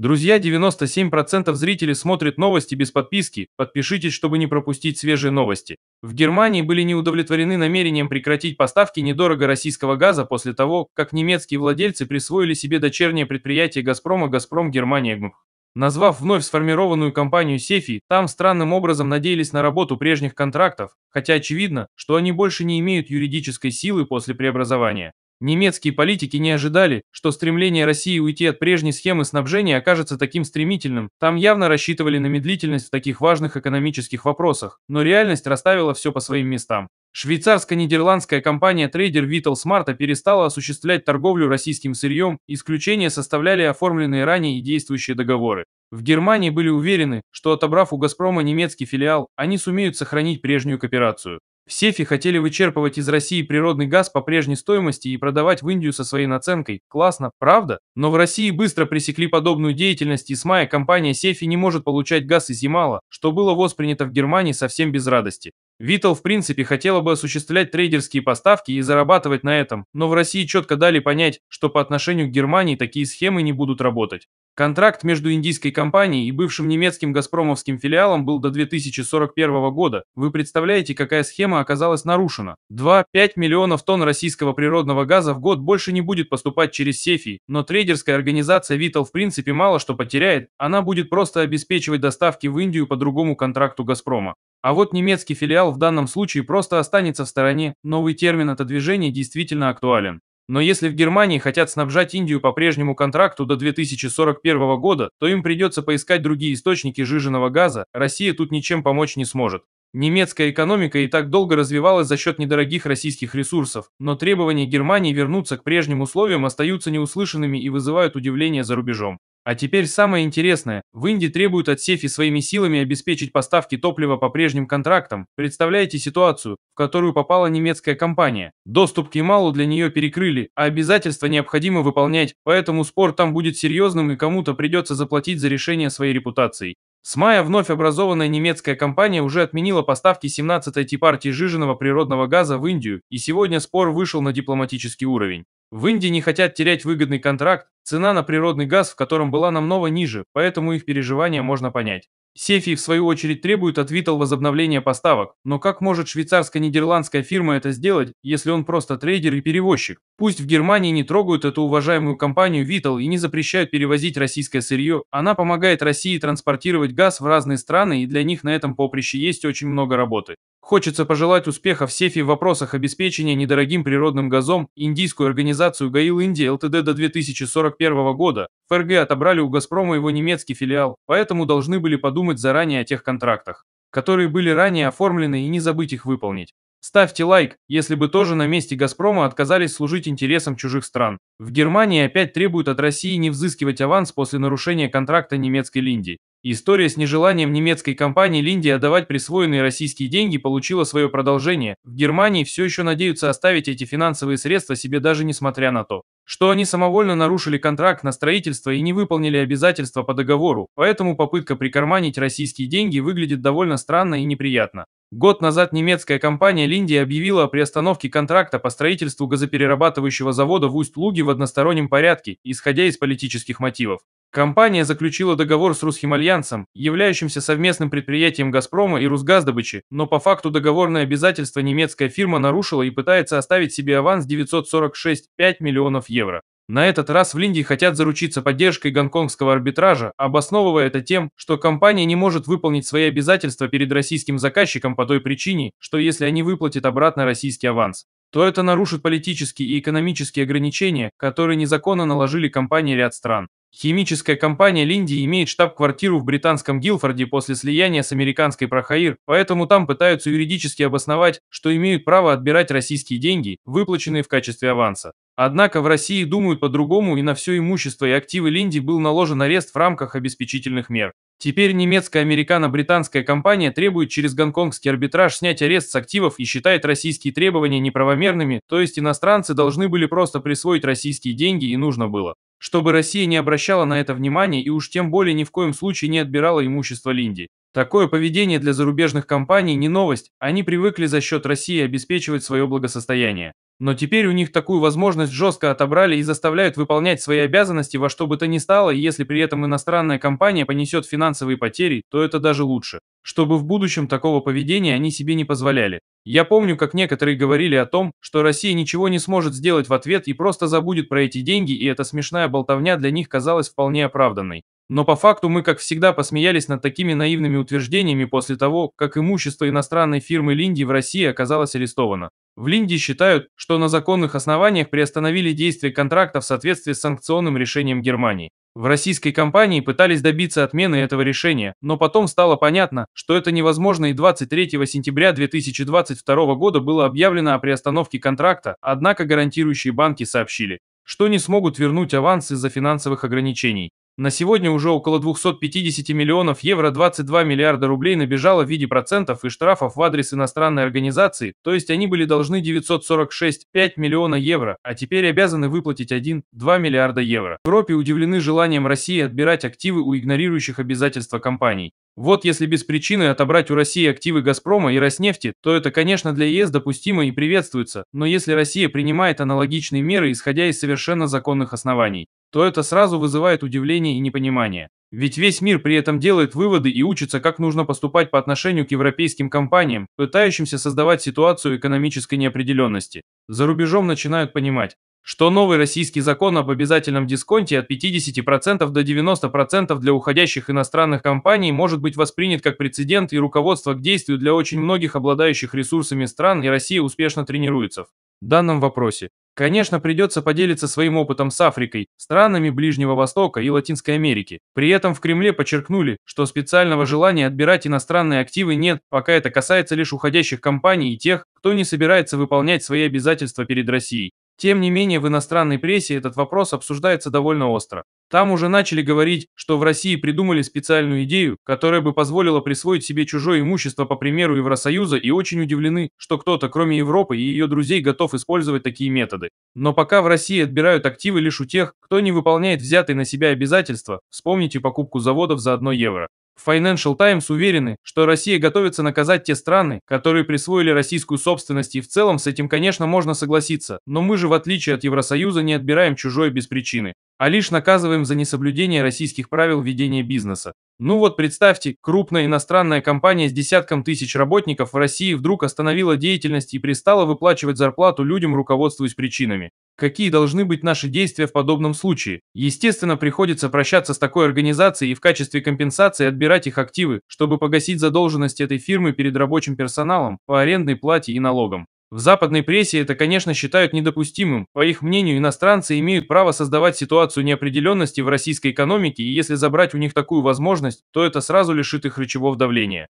Друзья, 97% зрителей смотрят новости без подписки, подпишитесь, чтобы не пропустить свежие новости. В Германии были не удовлетворены намерением прекратить поставки недорого российского газа после того, как немецкие владельцы присвоили себе дочернее предприятие «Газпрома» «Газпром Германия ГМХ». Назвав вновь сформированную компанию «Сефи», там странным образом надеялись на работу прежних контрактов, хотя очевидно, что они больше не имеют юридической силы после преобразования. Немецкие политики не ожидали, что стремление России уйти от прежней схемы снабжения окажется таким стремительным. Там явно рассчитывали на медлительность в таких важных экономических вопросах, но реальность расставила все по своим местам. Швейцарско-нидерландская компания трейдер Vital Smart перестала осуществлять торговлю российским сырьем, исключение составляли оформленные ранее и действующие договоры. В Германии были уверены, что отобрав у «Газпрома» немецкий филиал, они сумеют сохранить прежнюю кооперацию. В Сефе хотели вычерпывать из России природный газ по прежней стоимости и продавать в Индию со своей наценкой. Классно, правда? Но в России быстро пресекли подобную деятельность и с мая компания Сефи не может получать газ из Ямала, что было воспринято в Германии совсем без радости. Витал, в принципе, хотела бы осуществлять трейдерские поставки и зарабатывать на этом, но в России четко дали понять, что по отношению к Германии такие схемы не будут работать. Контракт между индийской компанией и бывшим немецким «Газпромовским» филиалом был до 2041 года. Вы представляете, какая схема оказалась нарушена? 2-5 миллионов тонн российского природного газа в год больше не будет поступать через Сефий, но трейдерская организация Vital в принципе мало что потеряет, она будет просто обеспечивать доставки в Индию по другому контракту «Газпрома». А вот немецкий филиал в данном случае просто останется в стороне, новый термин это движение действительно актуален. Но если в Германии хотят снабжать Индию по прежнему контракту до 2041 года, то им придется поискать другие источники жиженного газа, Россия тут ничем помочь не сможет. Немецкая экономика и так долго развивалась за счет недорогих российских ресурсов, но требования Германии вернуться к прежним условиям остаются неуслышанными и вызывают удивление за рубежом. А теперь самое интересное. В Индии требуют от Сефи своими силами обеспечить поставки топлива по прежним контрактам. Представляете ситуацию, в которую попала немецкая компания. Доступ к Ямалу для нее перекрыли, а обязательства необходимо выполнять, поэтому спор там будет серьезным и кому-то придется заплатить за решение своей репутации. С мая вновь образованная немецкая компания уже отменила поставки 17-й партии жиженного природного газа в Индию, и сегодня спор вышел на дипломатический уровень. В Индии не хотят терять выгодный контракт, цена на природный газ в котором была намного ниже, поэтому их переживания можно понять. Сефи, в свою очередь, требует от Витал возобновления поставок, но как может швейцарско-нидерландская фирма это сделать, если он просто трейдер и перевозчик? Пусть в Германии не трогают эту уважаемую компанию Витал и не запрещают перевозить российское сырье, она помогает России транспортировать газ в разные страны и для них на этом поприще есть очень много работы. Хочется пожелать успеха в СЕФе в вопросах обеспечения недорогим природным газом индийскую организацию ГАИЛ Индия ЛТД до 2041 года. ФРГ отобрали у «Газпрома» его немецкий филиал, поэтому должны были подумать заранее о тех контрактах, которые были ранее оформлены и не забыть их выполнить. Ставьте лайк, если бы тоже на месте «Газпрома» отказались служить интересам чужих стран. В Германии опять требуют от России не взыскивать аванс после нарушения контракта немецкой Линди история с нежеланием немецкой компании Линди отдавать присвоенные российские деньги получила свое продолжение. В Германии все еще надеются оставить эти финансовые средства себе даже несмотря на то, что они самовольно нарушили контракт на строительство и не выполнили обязательства по договору, поэтому попытка прикарманить российские деньги выглядит довольно странно и неприятно. Год назад немецкая компания Линди объявила о приостановке контракта по строительству газоперерабатывающего завода в Усть-Луге в одностороннем порядке, исходя из политических мотивов. Компания заключила договор с русским альянсом, являющимся совместным предприятием «Газпрома» и «Русгаздобычи», но по факту договорные обязательства немецкая фирма нарушила и пытается оставить себе аванс 946,5 миллионов евро. На этот раз в Линде хотят заручиться поддержкой гонконгского арбитража, обосновывая это тем, что компания не может выполнить свои обязательства перед российским заказчиком по той причине, что если они выплатят обратно российский аванс, то это нарушит политические и экономические ограничения, которые незаконно наложили компании ряд стран. Химическая компания Линди имеет штаб-квартиру в британском Гилфорде после слияния с американской Прохаир, поэтому там пытаются юридически обосновать, что имеют право отбирать российские деньги, выплаченные в качестве аванса. Однако в России думают по-другому и на все имущество и активы Линди был наложен арест в рамках обеспечительных мер. Теперь немецко-американо-британская компания требует через гонконгский арбитраж снять арест с активов и считает российские требования неправомерными, то есть иностранцы должны были просто присвоить российские деньги и нужно было чтобы Россия не обращала на это внимания и уж тем более ни в коем случае не отбирала имущество Линди. Такое поведение для зарубежных компаний не новость, они привыкли за счет России обеспечивать свое благосостояние. Но теперь у них такую возможность жестко отобрали и заставляют выполнять свои обязанности во что бы то ни стало, и если при этом иностранная компания понесет финансовые потери, то это даже лучше чтобы в будущем такого поведения они себе не позволяли. Я помню, как некоторые говорили о том, что Россия ничего не сможет сделать в ответ и просто забудет про эти деньги, и эта смешная болтовня для них казалась вполне оправданной. Но по факту мы, как всегда, посмеялись над такими наивными утверждениями после того, как имущество иностранной фирмы Линди в России оказалось арестовано. В Линди считают, что на законных основаниях приостановили действие контракта в соответствии с санкционным решением Германии. В российской компании пытались добиться отмены этого решения, но потом стало понятно, что это невозможно и 23 сентября 2022 года было объявлено о приостановке контракта, однако гарантирующие банки сообщили, что не смогут вернуть аванс из-за финансовых ограничений. На сегодня уже около 250 миллионов евро 22 миллиарда рублей набежало в виде процентов и штрафов в адрес иностранной организации, то есть они были должны 946,5 миллиона евро, а теперь обязаны выплатить 1,2 миллиарда евро. В Европе удивлены желанием России отбирать активы у игнорирующих обязательства компаний. Вот если без причины отобрать у России активы «Газпрома» и «Роснефти», то это, конечно, для ЕС допустимо и приветствуется, но если Россия принимает аналогичные меры, исходя из совершенно законных оснований то это сразу вызывает удивление и непонимание. Ведь весь мир при этом делает выводы и учится, как нужно поступать по отношению к европейским компаниям, пытающимся создавать ситуацию экономической неопределенности. За рубежом начинают понимать, что новый российский закон об обязательном дисконте от 50% до 90% для уходящих иностранных компаний может быть воспринят как прецедент и руководство к действию для очень многих обладающих ресурсами стран, и Россия успешно тренируется в данном вопросе. Конечно, придется поделиться своим опытом с Африкой, странами Ближнего Востока и Латинской Америки. При этом в Кремле подчеркнули, что специального желания отбирать иностранные активы нет, пока это касается лишь уходящих компаний и тех, кто не собирается выполнять свои обязательства перед Россией. Тем не менее, в иностранной прессе этот вопрос обсуждается довольно остро. Там уже начали говорить, что в России придумали специальную идею, которая бы позволила присвоить себе чужое имущество по примеру Евросоюза и очень удивлены, что кто-то, кроме Европы и ее друзей, готов использовать такие методы. Но пока в России отбирают активы лишь у тех, кто не выполняет взятые на себя обязательства, вспомните покупку заводов за 1 евро. В Financial Times уверены, что Россия готовится наказать те страны, которые присвоили российскую собственность, и в целом с этим, конечно, можно согласиться, но мы же, в отличие от Евросоюза, не отбираем чужое без причины, а лишь наказываем за несоблюдение российских правил ведения бизнеса. Ну вот представьте, крупная иностранная компания с десятком тысяч работников в России вдруг остановила деятельность и перестала выплачивать зарплату людям, руководствуясь причинами. Какие должны быть наши действия в подобном случае? Естественно, приходится прощаться с такой организацией и в качестве компенсации отбирать их активы, чтобы погасить задолженность этой фирмы перед рабочим персоналом по арендной плате и налогам. В западной прессе это, конечно, считают недопустимым. По их мнению, иностранцы имеют право создавать ситуацию неопределенности в российской экономике, и если забрать у них такую возможность, то это сразу лишит их рычагов давления.